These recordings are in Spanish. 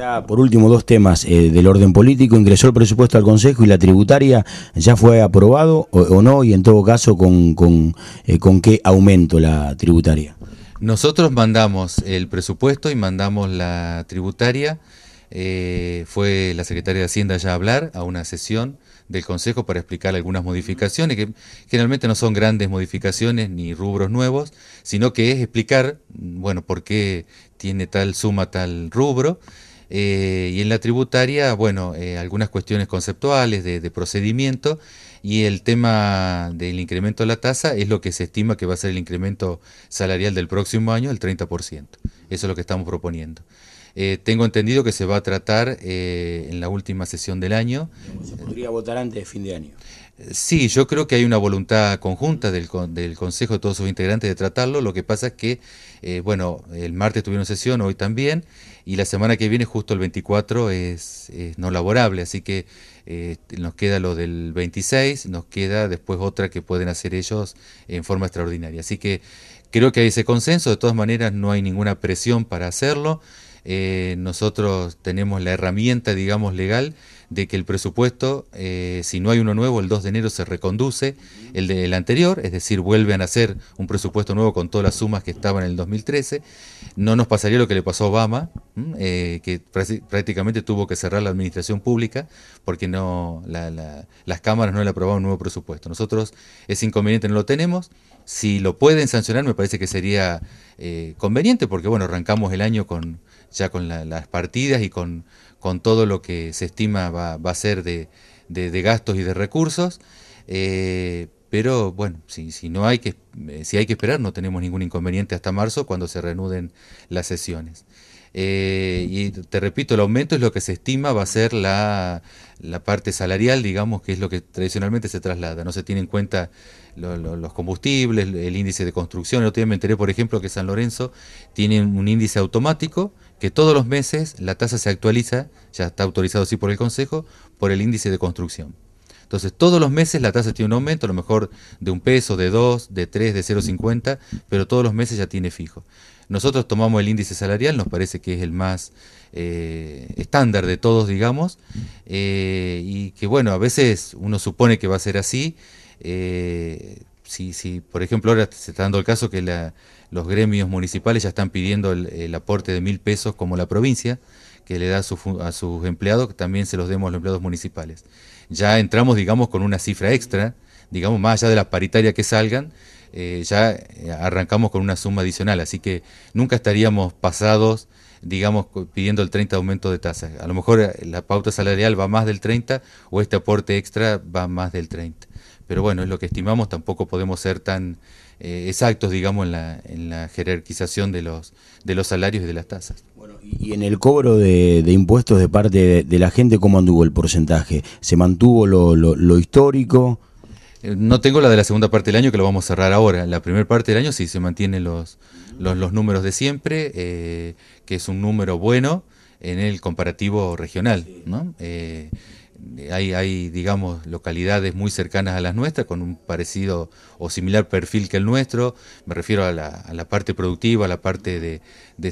Ya por último, dos temas eh, del orden político. Ingresó el presupuesto al Consejo y la tributaria ya fue aprobado o, no y en todo caso con, eh, con, qué aumento la tributaria. Nosotros mandamos el presupuesto y mandamos la tributaria. Eh, fue la secretaria de Hacienda ya a hablar a una sesión del Consejo para explicar algunas modificaciones, que generalmente no son grandes modificaciones ni rubros nuevos, sino que es explicar, bueno, por qué tiene tal suma tal rubro eh, y en la tributaria, bueno, eh, algunas cuestiones conceptuales de, procedimiento y el tema del incremento de la tasa es lo que se estima que va a ser el incremento salarial del próximo año, el 30%. Eso es lo que estamos proponiendo. Eh, tengo entendido que se va a tratar en la última sesión del año. Se podría votar antes de fin de año. Sí, yo creo que hay una voluntad conjunta del, del Consejo de todos sus integrantes de tratarlo. Lo que pasa es que eh, bueno, el martes tuvieron sesión, hoy también, y la semana que viene, justo el 24, es, no laborable, así que eh, nos queda lo del 26, nos queda después otra que pueden hacer ellos en forma extraordinaria. Así que creo que hay ese consenso, de todas maneras no hay ninguna presión para hacerlo, eh, nosotros tenemos la herramienta, digamos, legal de que el presupuesto, eh, si no hay uno nuevo, el 2 de enero se reconduce el del anterior, es decir, vuelven a hacer un presupuesto nuevo con todas las sumas que estaban en el 2013. No nos pasaría lo que le pasó a Obama, eh, que prácticamente tuvo que cerrar la administración pública porque no la, las cámaras no le aprobaban un nuevo presupuesto. Nosotros ese inconveniente no lo tenemos. Si lo pueden sancionar, me parece que sería eh, conveniente porque, bueno, arrancamos el año con ya con las partidas y con con todo lo que se estima va, a ser de, gastos y de recursos. Eh, pero bueno, si, no hay que, eh, si hay que esperar, no tenemos ningún inconveniente hasta marzo cuando se reanuden las sesiones. Eh, y te repito, el aumento es lo que se estima va a ser la, la, parte salarial, digamos, que es lo que tradicionalmente se traslada. No se tiene en cuenta los combustibles, el índice de construcción. El otro me enteré, por ejemplo, que San Lorenzo tiene un índice automático que todos los meses la tasa se actualiza, ya está autorizado así por el Consejo, por el índice de construcción. Entonces, todos los meses la tasa tiene un aumento, a lo mejor de un peso, de dos, de tres, de 0,50, pero todos los meses ya tiene fijo. Nosotros tomamos el índice salarial, nos parece que es el más eh, estándar de todos, digamos, eh, y que bueno, a veces uno supone que va a ser así. Eh, si, si, por ejemplo, ahora se está dando el caso que la, los gremios municipales ya están pidiendo el, aporte de mil pesos como la provincia, que le da a, sus empleados, que también se los demos a los empleados municipales. Ya entramos, digamos, con una cifra extra, digamos, más allá de la paritaria que salgan, eh, ya arrancamos con una suma adicional, así que nunca estaríamos pasados digamos, pidiendo el 30 aumento de tasas. A lo mejor eh, la pauta salarial va más del 30 o este aporte extra va más del 30. Pero bueno, es lo que estimamos, tampoco podemos ser tan eh, exactos, digamos, en la, en la jerarquización de los, de los salarios y de las tasas. Bueno, y en el cobro de, impuestos de parte de, la gente, ¿cómo anduvo el porcentaje? ¿Se mantuvo lo, lo, lo histórico? Eh, no tengo la de la segunda parte del año que lo vamos a cerrar ahora. La primera parte del año sí se mantienen los, los, los números de siempre, eh, que es un número bueno en el comparativo regional. ¿no? Eh, hay, digamos, localidades muy cercanas a las nuestras, con un parecido o similar perfil que el nuestro, me refiero a la, parte productiva, a la parte de,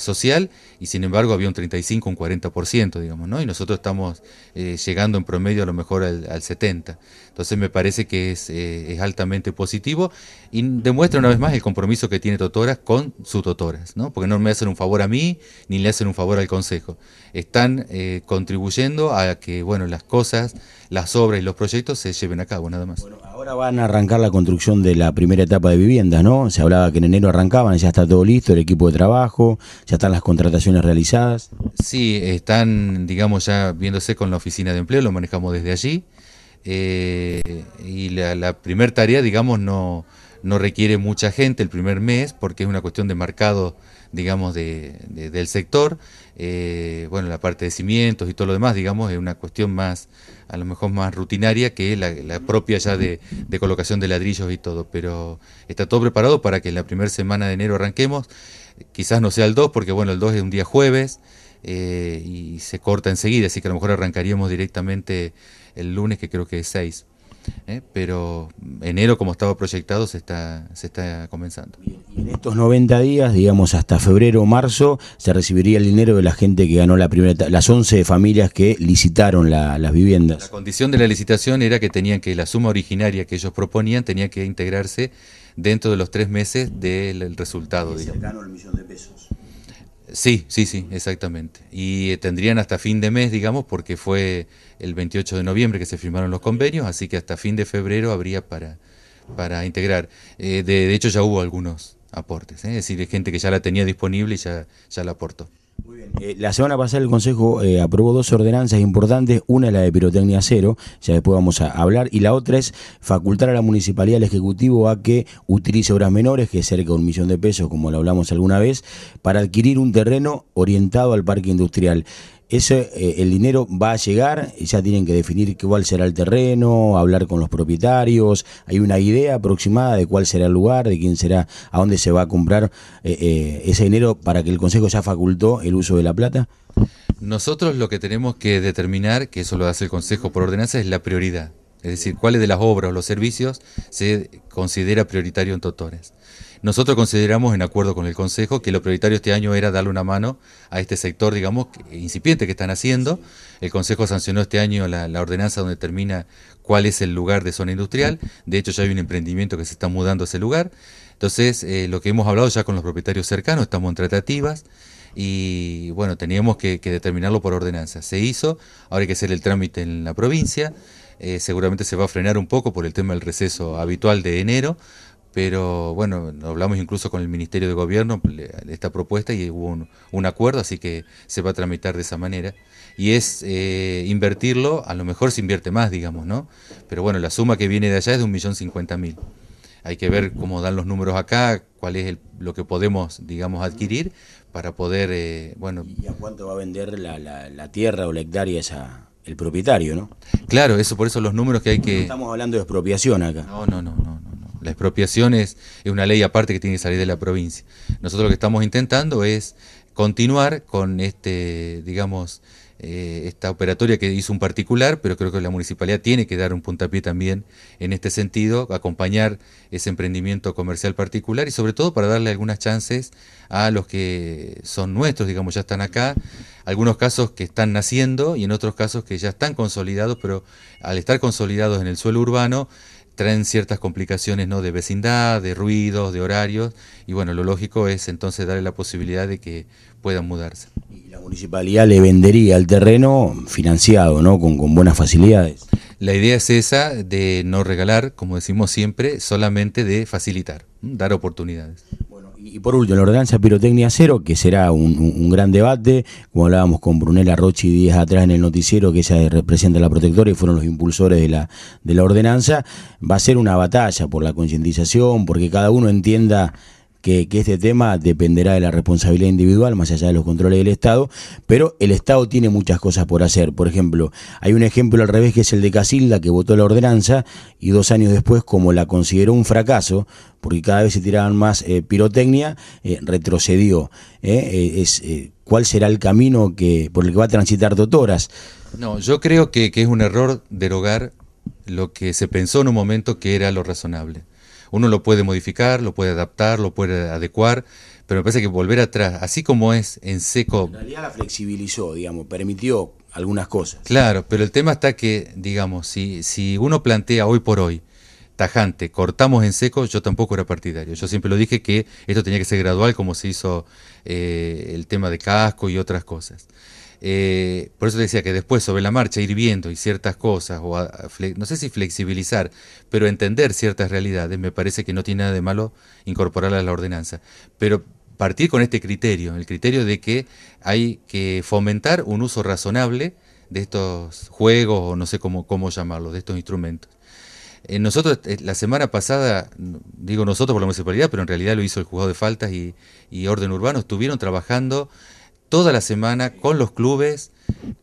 social, y sin embargo había un 35, un 40%, digamos, ¿no? Y nosotros estamos eh, llegando en promedio a lo mejor al, 70%. Entonces me parece que eh, es, altamente positivo y demuestra una vez más el compromiso que tiene Totoras con su Totoras, ¿no? Porque no me hacen un favor a mí, ni le hacen un favor al Consejo. Están eh, contribuyendo a que, bueno, las cosas las obras y los proyectos se lleven a cabo, nada más. Bueno, ahora van a arrancar la construcción de la primera etapa de viviendas, ¿no? Se hablaba que en enero arrancaban, ya está todo listo, el equipo de trabajo, ya están las contrataciones realizadas. Sí, están, digamos, ya viéndose con la oficina de empleo, lo manejamos desde allí. Eh, y la, la primera tarea, digamos, no, no requiere mucha gente el primer mes porque es una cuestión de mercado digamos, de, del sector. Eh, bueno, la parte de cimientos y todo lo demás, digamos, es una cuestión más, a lo mejor más rutinaria que la, propia ya de, colocación de ladrillos y todo. Pero está todo preparado para que en la primera semana de enero arranquemos. Quizás no sea el 2, porque bueno, el 2 es un día jueves eh, y se corta enseguida, así que a lo mejor arrancaríamos directamente el lunes, que creo que es 6. ¿eh? pero enero, como estaba proyectado, se está, se está comenzando. Y en estos 90 días, digamos hasta febrero o marzo, se recibiría el dinero de la gente que ganó la primera, las 11 familias que licitaron las viviendas. La condición de la licitación era que tenían que la suma originaria que ellos proponían tenía que integrarse dentro de los tres meses del resultado. Y se ganó el millón de pesos. Sí, sí, sí, exactamente. Y eh, tendrían hasta fin de mes, digamos, porque fue el 28 de noviembre que se firmaron los convenios, así que hasta fin de febrero habría para, para integrar. Eh, de, hecho, ya hubo algunos aportes, ¿eh? es decir, gente que ya la tenía disponible y ya, ya la aportó. Eh, la semana pasada el Consejo eh, aprobó dos ordenanzas importantes, una es la de pirotecnia cero, ya después vamos a hablar, y la otra es facultar a la municipalidad, al Ejecutivo, a que utilice obras menores, que es cerca de un millón de pesos, como lo hablamos alguna vez, para adquirir un terreno orientado al parque industrial. Eh, el dinero va a llegar, y ya tienen que definir cuál será el terreno, hablar con los propietarios, hay una idea aproximada de cuál será el lugar, de quién será, a dónde se va a comprar eh, eh, ese dinero para que el Consejo ya facultó el uso de la plata. Nosotros lo que tenemos que determinar, que eso lo hace el Consejo por ordenanza, es la prioridad. Es decir, cuáles de las obras o los servicios se considera prioritario en Totores. Nosotros consideramos, en acuerdo con el Consejo, que lo prioritario este año era darle una mano a este sector, digamos, incipiente que están haciendo. El Consejo sancionó este año la, ordenanza donde termina cuál es el lugar de zona industrial. De hecho, ya hay un emprendimiento que se está mudando a ese lugar. Entonces, eh, lo que hemos hablado ya con los propietarios cercanos, estamos en tratativas y bueno, teníamos que, determinarlo por ordenanza. Se hizo, ahora hay que hacer el trámite en la provincia, eh, seguramente se va a frenar un poco por el tema del receso habitual de enero, pero bueno, hablamos incluso con el Ministerio de Gobierno de esta propuesta y hubo un, acuerdo, así que se va a tramitar de esa manera. Y es eh, invertirlo, a lo mejor se invierte más, digamos, ¿no? Pero bueno, la suma que viene de allá es de 1.050.000. Hay que ver cómo dan los números acá, cuál es lo que podemos, digamos, adquirir para poder, eh, bueno... ¿Y a cuánto va a vender la, la, tierra o la hectárea esa, el propietario, no? Claro, eso por eso los números que hay que... No estamos hablando de expropiación acá. No, no, no. La expropiación es, una ley aparte que tiene que salir de la provincia. Nosotros lo que estamos intentando es continuar con este, digamos, eh, esta operatoria que hizo un particular, pero creo que la municipalidad tiene que dar un puntapié también en este sentido, acompañar ese emprendimiento comercial particular y sobre todo para darle algunas chances a los que son nuestros, digamos, ya están acá, algunos casos que están naciendo y en otros casos que ya están consolidados, pero al estar consolidados en el suelo urbano, traen ciertas complicaciones ¿no? de vecindad, de ruidos, de horarios, y bueno, lo lógico es entonces darle la posibilidad de que puedan mudarse. Y la municipalidad le vendería el terreno financiado, ¿no? Con, con buenas facilidades. La idea es esa de no regalar, como decimos siempre, solamente de facilitar, dar oportunidades. Y por último, la ordenanza pirotecnia cero, que será un, un, gran debate, como hablábamos con Brunella Rochi días atrás en el noticiero, que ella representa a la protectora y fueron los impulsores de la, de la ordenanza, va a ser una batalla por la concientización, porque cada uno entienda que, este tema dependerá de la responsabilidad individual, más allá de los controles del Estado, pero el Estado tiene muchas cosas por hacer. Por ejemplo, hay un ejemplo al revés que es el de Casilda, que votó la ordenanza y dos años después, como la consideró un fracaso, porque cada vez se tiraban más eh, pirotecnia, eh, retrocedió. ¿eh? ¿Cuál será el camino que, por el que va a transitar doctoras? No, yo creo que es un error derogar lo que se pensó en un momento que era lo razonable. Uno lo puede modificar, lo puede adaptar, lo puede adecuar, pero me parece que volver atrás, así como es en seco... En realidad la flexibilizó, digamos, permitió algunas cosas. Claro, pero el tema está que, digamos, si, si uno plantea hoy por hoy, tajante, cortamos en seco, yo tampoco era partidario. Yo siempre lo dije que esto tenía que ser gradual, como se hizo eh, el tema de casco y otras cosas. Eh, por eso decía que después sobre la marcha ir viendo y ciertas cosas, o no sé si flexibilizar, pero entender ciertas realidades, me parece que no tiene nada de malo incorporarlas a la ordenanza. Pero partir con este criterio, el criterio de que hay que fomentar un uso razonable de estos juegos, o no sé cómo, cómo llamarlos, de estos instrumentos. Eh, nosotros, eh, la semana pasada, digo nosotros por la municipalidad, pero en realidad lo hizo el juzgado de faltas y, y orden urbano, estuvieron trabajando toda la semana con los clubes,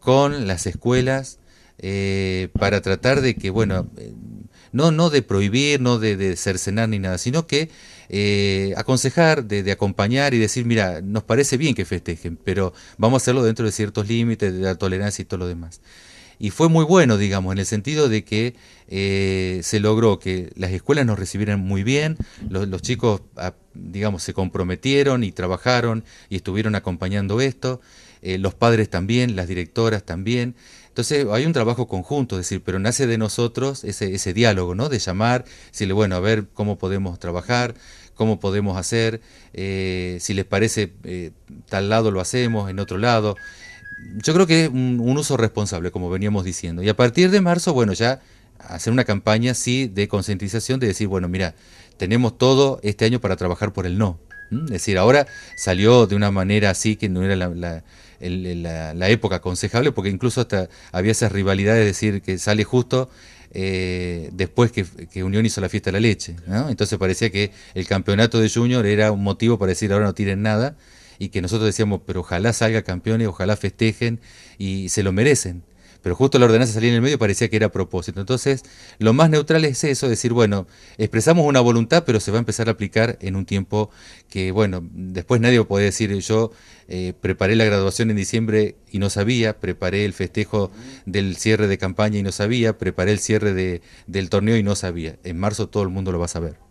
con las escuelas, eh, para tratar de que, bueno, eh, no, no de prohibir, no de, cercenar ni nada, sino que eh, aconsejar, de, de, acompañar y decir, mira, nos parece bien que festejen, pero vamos a hacerlo dentro de ciertos límites, de la tolerancia y todo lo demás y fue muy bueno, digamos, en el sentido de que eh, se logró que las escuelas nos recibieran muy bien, los, chicos, ah, digamos, se comprometieron y trabajaron y estuvieron acompañando esto, eh, los padres también, las directoras también. Entonces hay un trabajo conjunto, es decir, pero nace de nosotros ese, ese diálogo, ¿no? De llamar, decirle, bueno, a ver cómo podemos trabajar, cómo podemos hacer, eh, si les parece tal lado lo hacemos, en otro lado, yo creo que es un, uso responsable, como veníamos diciendo. Y a partir de marzo, bueno, ya hacer una campaña, sí, de concientización, de decir, bueno, mira, tenemos todo este año para trabajar por el no. Es decir, ahora salió de una manera así que no era la, época aconsejable, porque incluso hasta había esas rivalidades, es decir, que sale justo eh, después que, Unión hizo la fiesta de la leche. Entonces parecía que el campeonato de Junior era un motivo para decir ahora no tienen nada y que nosotros decíamos, pero ojalá salga campeones, ojalá festejen y se lo merecen. Pero justo la ordenanza salía en el medio y parecía que era propósito. Entonces, lo más neutral es eso, decir, bueno, expresamos una voluntad, pero se va a empezar a aplicar en un tiempo que, bueno, después nadie puede decir, yo eh, preparé la graduación en diciembre y no sabía, preparé el festejo del cierre de campaña y no sabía, preparé el cierre del torneo y no sabía. En marzo todo el mundo lo va a saber.